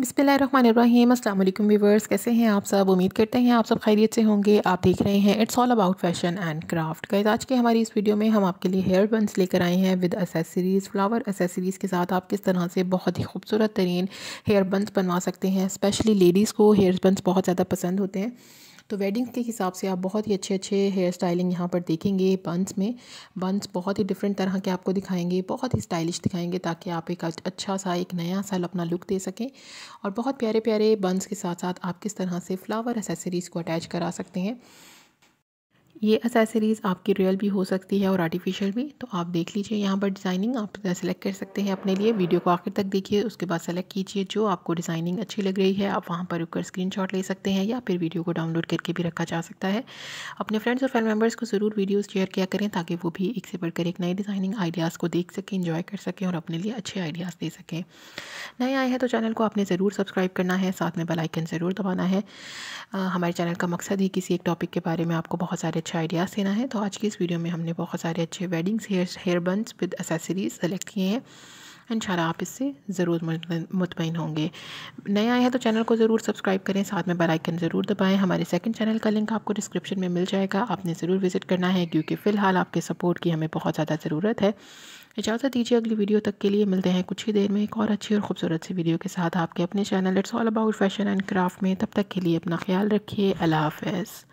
अस्सलाम वालेकुम व्यूवर्स कैसे हैं आप सब उम्मीद करते हैं आप सब खैरियत से होंगे आप देख रहे हैं it's all about fashion and craft guys आज के हमारी इस वीडियो में हम आपके लिए हेयर बंस लेकर आए हैं विद एसेसरीज़ फ्लावर एसेसरीज़ के साथ आप किस तरह से बहुत ही खूबसूरत तरीन हेयर बंस बनवा सकते हैं स्पेशली लेडीज़ को हेयर बंस बहुत ज़्यादा पसंद होते हैं तो वेडिंग्स के हिसाब से आप बहुत ही अच्छे अच्छे हेयर स्टाइलिंग यहाँ पर देखेंगे बंस में बंस बहुत ही डिफरेंट तरह के आपको दिखाएंगे बहुत ही स्टाइलिश दिखाएंगे ताकि आप एक अच्छा सा एक नया सा अपना लुक दे सकें और बहुत प्यारे प्यारे बंस के साथ साथ आप किस तरह से फ्लावर एसेसरीज़ को अटैच करा सकते हैं ये असेसरीज़ आपकी रियल भी हो सकती है और आर्टिफिशियल भी तो आप देख लीजिए यहाँ पर डिज़ाइनिंग आप सेलेक्ट कर सकते हैं अपने लिए वीडियो को आखिर तक देखिए उसके बाद सेलेक्ट कीजिए जो आपको डिज़ाइनिंग अच्छी लग रही है आप वहाँ पर रुककर स्क्रीनशॉट ले सकते हैं या फिर वीडियो को डाउनलोड करके भी रखा जा सकता है अपने फ्रेंड्स और फैमिली मेम्बर्स को ज़रूर वीडियो शेयर किया करें ताकि वो भी एक से बढ़कर एक नए डिज़ाइनिंग आइडियाज़ को देख सकें इन्जॉय कर सकें और अपने लिए अच्छे आइडियाज़ दे सकें नए आए हैं तो चैनल को आपने ज़रूर सब्सक्राइब करना है साथ में बेलाइकन ज़रूर दबाना है हमारे चैनल का मकसद ही किसी एक टॉपिक के बारे में आपको बहुत सारे अच्छा आइडियाज़ देना है तो आज की इस वीडियो में हमने बहुत सारे अच्छे weddings hair hair buns with accessories select किए हैं इन आप इससे ज़रूर मुतमिन होंगे नए आए हैं तो चैनल को ज़रूर सब्सक्राइब करें साथ में बेल आइकन ज़रूर दबाएं हमारे सेकंड चैनल का लिंक आपको डिस्क्रिप्शन में मिल जाएगा आपने ज़रूर विज़िट करना है क्योंकि फ़िलहाल आपके सपोर्ट की हमें बहुत ज़्यादा ज़रूरत है इजाज़त दीजिए अगली वीडियो तक के लिए मिलते हैं कुछ ही देर में एक और अच्छी और खूबसूरत सी वीडियो के साथ आपके अपने channel it's all about fashion and craft में तब तक के लिए अपना ख्याल रखिए अल्लाह हाफ